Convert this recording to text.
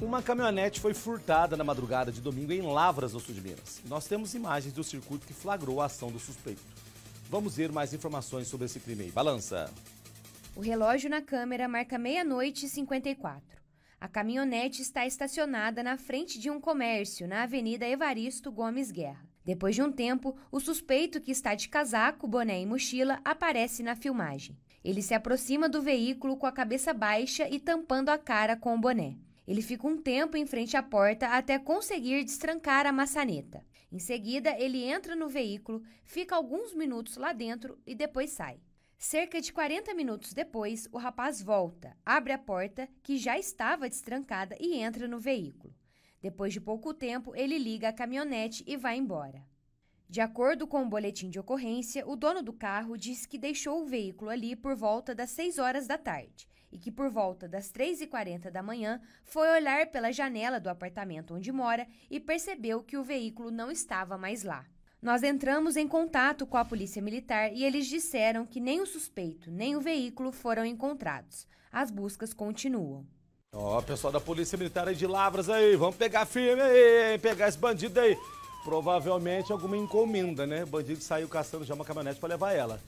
Uma caminhonete foi furtada na madrugada de domingo em Lavras, no sul de Minas. Nós temos imagens do circuito que flagrou a ação do suspeito. Vamos ver mais informações sobre esse crime aí. Balança! O relógio na câmera marca meia-noite e 54. A caminhonete está estacionada na frente de um comércio, na Avenida Evaristo Gomes Guerra. Depois de um tempo, o suspeito, que está de casaco, boné e mochila, aparece na filmagem. Ele se aproxima do veículo com a cabeça baixa e tampando a cara com o boné. Ele fica um tempo em frente à porta até conseguir destrancar a maçaneta. Em seguida, ele entra no veículo, fica alguns minutos lá dentro e depois sai. Cerca de 40 minutos depois, o rapaz volta, abre a porta, que já estava destrancada, e entra no veículo. Depois de pouco tempo, ele liga a caminhonete e vai embora. De acordo com o boletim de ocorrência, o dono do carro disse que deixou o veículo ali por volta das 6 horas da tarde e que por volta das 3h40 da manhã foi olhar pela janela do apartamento onde mora e percebeu que o veículo não estava mais lá. Nós entramos em contato com a polícia militar e eles disseram que nem o suspeito nem o veículo foram encontrados. As buscas continuam. Ó, oh, pessoal da Polícia Militar aí de Lavras aí, vamos pegar firme aí, hein? pegar esse bandido aí. Provavelmente alguma encomenda, né? O bandido saiu caçando já uma caminhonete para levar ela.